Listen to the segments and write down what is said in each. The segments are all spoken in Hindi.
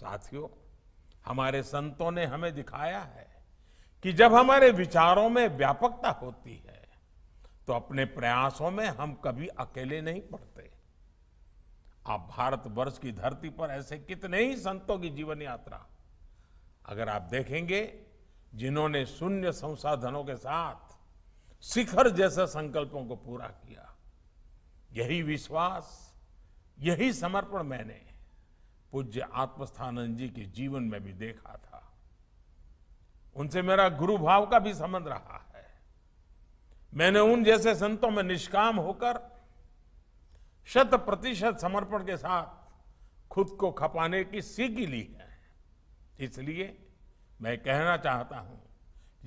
साथियों हमारे संतों ने हमें दिखाया है कि जब हमारे विचारों में व्यापकता होती है तो अपने प्रयासों में हम कभी अकेले नहीं पड़ते आप भारतवर्ष की धरती पर ऐसे कितने ही संतों की जीवन यात्रा अगर आप देखेंगे जिन्होंने शून्य संसाधनों के साथ शिखर जैसे संकल्पों को पूरा किया यही विश्वास यही समर्पण मैंने पूज्य आत्मस्थानंद जी के जीवन में भी देखा था उनसे मेरा गुरु भाव का भी संबंध रहा है मैंने उन जैसे संतों में निष्काम होकर शत प्रतिशत समर्पण के साथ खुद को खपाने की सीखी ली है इसलिए मैं कहना चाहता हूं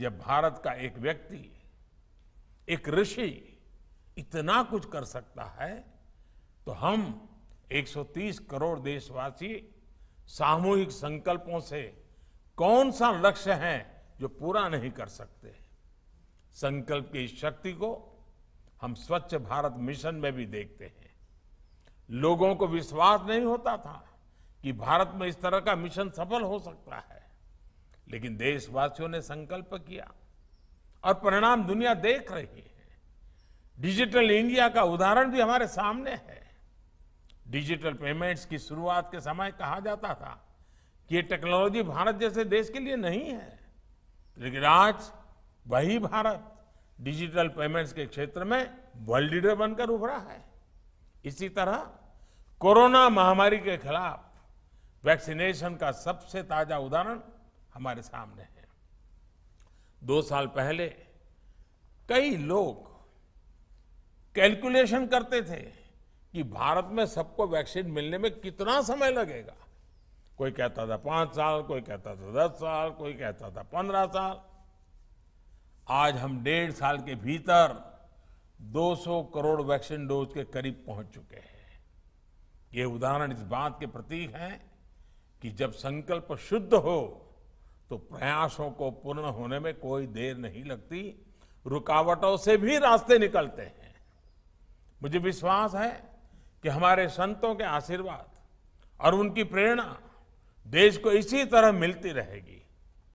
जब भारत का एक व्यक्ति एक ऋषि इतना कुछ कर सकता है तो हम 130 करोड़ देशवासी सामूहिक संकल्पों से कौन सा लक्ष्य है जो पूरा नहीं कर सकते संकल्प की शक्ति को हम स्वच्छ भारत मिशन में भी देखते हैं लोगों को विश्वास नहीं होता था कि भारत में इस तरह का मिशन सफल हो सकता है लेकिन देशवासियों ने संकल्प किया और परिणाम दुनिया देख रही है डिजिटल इंडिया का उदाहरण भी हमारे सामने है डिजिटल पेमेंट्स की शुरुआत के समय कहा जाता था कि ये टेक्नोलॉजी भारत जैसे देश के लिए नहीं है लेकिन आज वही भारत डिजिटल पेमेंट्स के क्षेत्र में वर्ल्ड लीडर बनकर उभरा है इसी तरह कोरोना महामारी के खिलाफ वैक्सीनेशन का सबसे ताजा उदाहरण हमारे सामने है दो साल पहले कई लोग कैलकुलेशन करते थे कि भारत में सबको वैक्सीन मिलने में कितना समय लगेगा कोई कहता था पांच साल कोई कहता था दस साल कोई कहता था पंद्रह साल आज हम डेढ़ साल के भीतर 200 करोड़ वैक्सीन डोज के करीब पहुंच चुके हैं ये उदाहरण इस बात के प्रतीक हैं कि जब संकल्प शुद्ध हो तो प्रयासों को पूर्ण होने में कोई देर नहीं लगती रुकावटों से भी रास्ते निकलते हैं मुझे विश्वास है कि हमारे संतों के आशीर्वाद और उनकी प्रेरणा देश को इसी तरह मिलती रहेगी